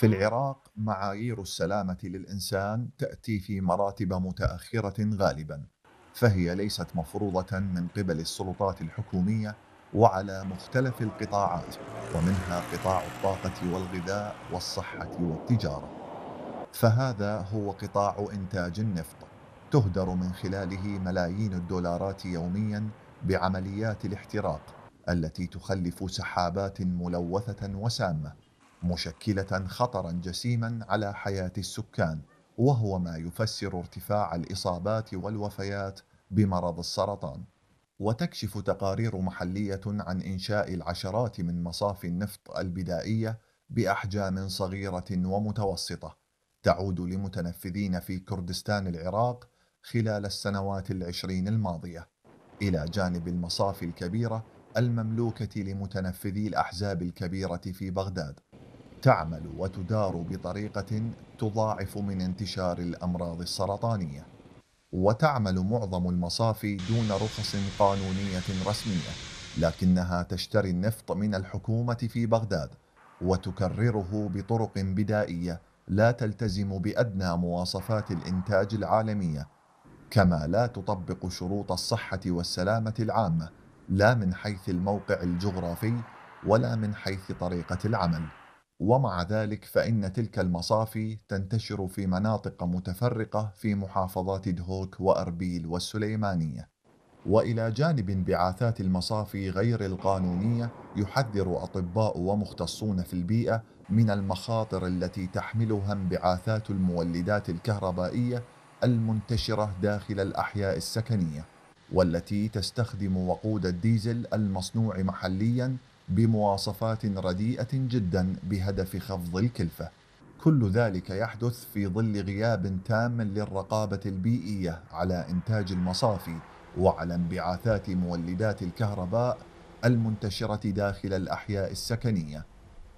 في العراق معايير السلامة للإنسان تأتي في مراتب متأخرة غالبا فهي ليست مفروضة من قبل السلطات الحكومية وعلى مختلف القطاعات ومنها قطاع الطاقة والغذاء والصحة والتجارة فهذا هو قطاع إنتاج النفط تهدر من خلاله ملايين الدولارات يوميا بعمليات الاحتراق التي تخلف سحابات ملوثة وسامة مشكلة خطرا جسيما على حياة السكان وهو ما يفسر ارتفاع الإصابات والوفيات بمرض السرطان وتكشف تقارير محلية عن إنشاء العشرات من مصافي النفط البدائية بأحجام صغيرة ومتوسطة تعود لمتنفذين في كردستان العراق خلال السنوات العشرين الماضية إلى جانب المصافي الكبيرة المملوكة لمتنفذي الأحزاب الكبيرة في بغداد تعمل وتدار بطريقة تضاعف من انتشار الأمراض السرطانية وتعمل معظم المصافي دون رخص قانونية رسمية لكنها تشتري النفط من الحكومة في بغداد وتكرره بطرق بدائية لا تلتزم بأدنى مواصفات الإنتاج العالمية كما لا تطبق شروط الصحة والسلامة العامة لا من حيث الموقع الجغرافي ولا من حيث طريقة العمل ومع ذلك فإن تلك المصافي تنتشر في مناطق متفرقة في محافظات دهوك وأربيل والسليمانية والى جانب انبعاثات المصافي غير القانونيه يحذر اطباء ومختصون في البيئه من المخاطر التي تحملها انبعاثات المولدات الكهربائيه المنتشره داخل الاحياء السكنيه والتي تستخدم وقود الديزل المصنوع محليا بمواصفات رديئة جدا بهدف خفض الكلفة. كل ذلك يحدث في ظل غياب تام للرقابة البيئية على إنتاج المصافي وعلى انبعاثات مولدات الكهرباء المنتشرة داخل الأحياء السكنية.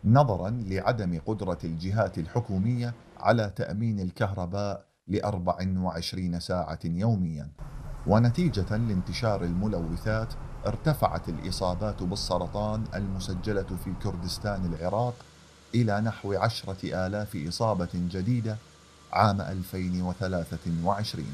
نظرا لعدم قدرة الجهات الحكومية على تأمين الكهرباء ل 24 ساعة يوميا. ونتيجة لانتشار الملوثات ارتفعت الإصابات بالسرطان المسجلة في كردستان العراق إلى نحو عشرة آلاف إصابة جديدة عام 2023